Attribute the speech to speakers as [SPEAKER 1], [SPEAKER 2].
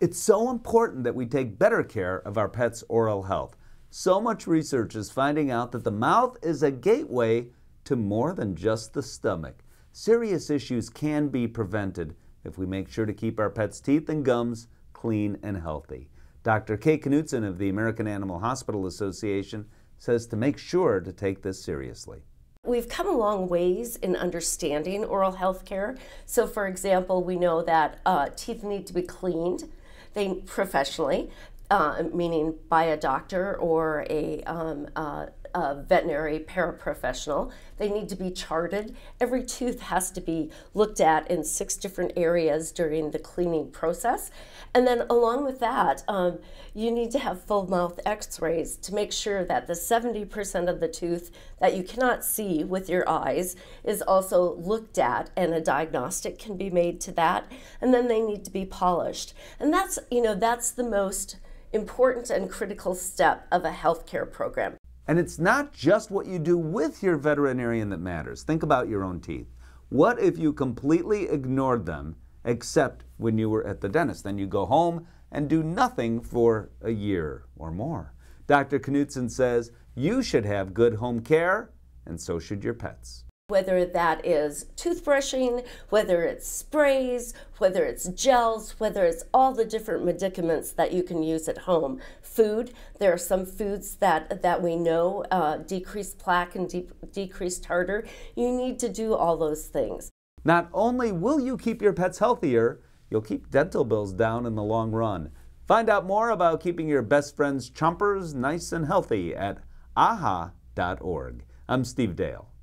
[SPEAKER 1] It's so important that we take better care of our pets' oral health. So much research is finding out that the mouth is a gateway to more than just the stomach. Serious issues can be prevented if we make sure to keep our pets' teeth and gums clean and healthy. Dr. Kay Knutson of the American Animal Hospital Association says to make sure to take this seriously.
[SPEAKER 2] We've come a long ways in understanding oral health care. So, for example, we know that uh, teeth need to be cleaned they professionally, uh, meaning by a doctor or a, um, uh, a veterinary paraprofessional. They need to be charted. Every tooth has to be looked at in six different areas during the cleaning process. And then, along with that, um, you need to have full mouth x rays to make sure that the 70% of the tooth that you cannot see with your eyes is also looked at and a diagnostic can be made to that. And then they need to be polished. And that's, you know, that's the most important and critical step of a healthcare program.
[SPEAKER 1] And it's not just what you do with your veterinarian that matters. Think about your own teeth. What if you completely ignored them except when you were at the dentist? Then you go home and do nothing for a year or more. Dr. Knudsen says you should have good home care, and so should your pets
[SPEAKER 2] whether that is toothbrushing, whether it's sprays, whether it's gels, whether it's all the different medicaments that you can use at home. Food, there are some foods that, that we know uh, decrease plaque and de decrease tartar. You need to do all those
[SPEAKER 1] things. Not only will you keep your pets healthier, you'll keep dental bills down in the long run. Find out more about keeping your best friend's chompers nice and healthy at aha.org. I'm Steve Dale.